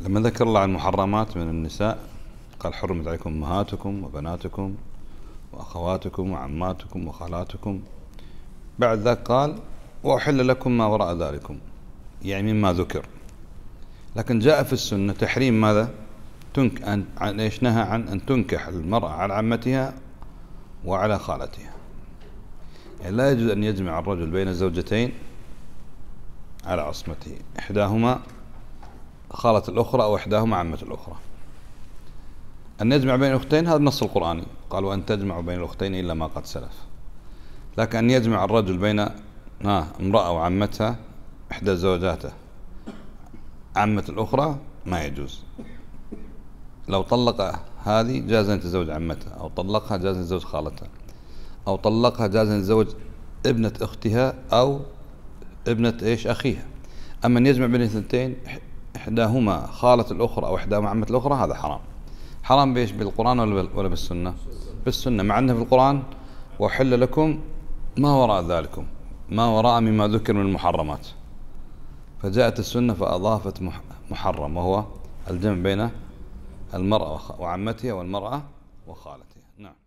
لما ذكر الله عن المحرمات من النساء قال حرمت عليكم امهاتكم وبناتكم واخواتكم وعماتكم وخالاتكم بعد ذاك قال واحل لكم ما وراء ذلكم يعني مما ذكر لكن جاء في السنه تحريم ماذا؟ تنك أن عن ايش نهى عن ان تنكح المراه على عمتها وعلى خالتها. يعني لا يجوز ان يجمع الرجل بين زوجتين على عصمته، احداهما خالة الأخرى أو إحداهما عمة الأخرى أن يجمع بين الأختين هذا النص القرآني قال وأن تجمع بين الأختين إلا ما قد سلف لكن أن يجمع الرجل بين امرأة وعمتها إحدى زوجاته عمة الأخرى ما يجوز لو طلق هذه جاز أن تزوج عمتها أو طلقها جاز أن تزوج خالتها أو طلقها جاز أن تزوج ابنة أختها أو ابنة إيش أخيها أما أن يجمع بين الثنتين إحداهما خالة الأخرى أو إحداهما عمة الأخرى هذا حرام حرام بإيش بالقرآن ولا, ولا بالسنة بالسنة مع أنه في القرآن وحل لكم ما وراء ذلكم ما وراء مما ذكر من المحرمات فجاءت السنة فأضافت محرم وهو الجمع بين المرأة وعمتها والمرأة وخالتها نعم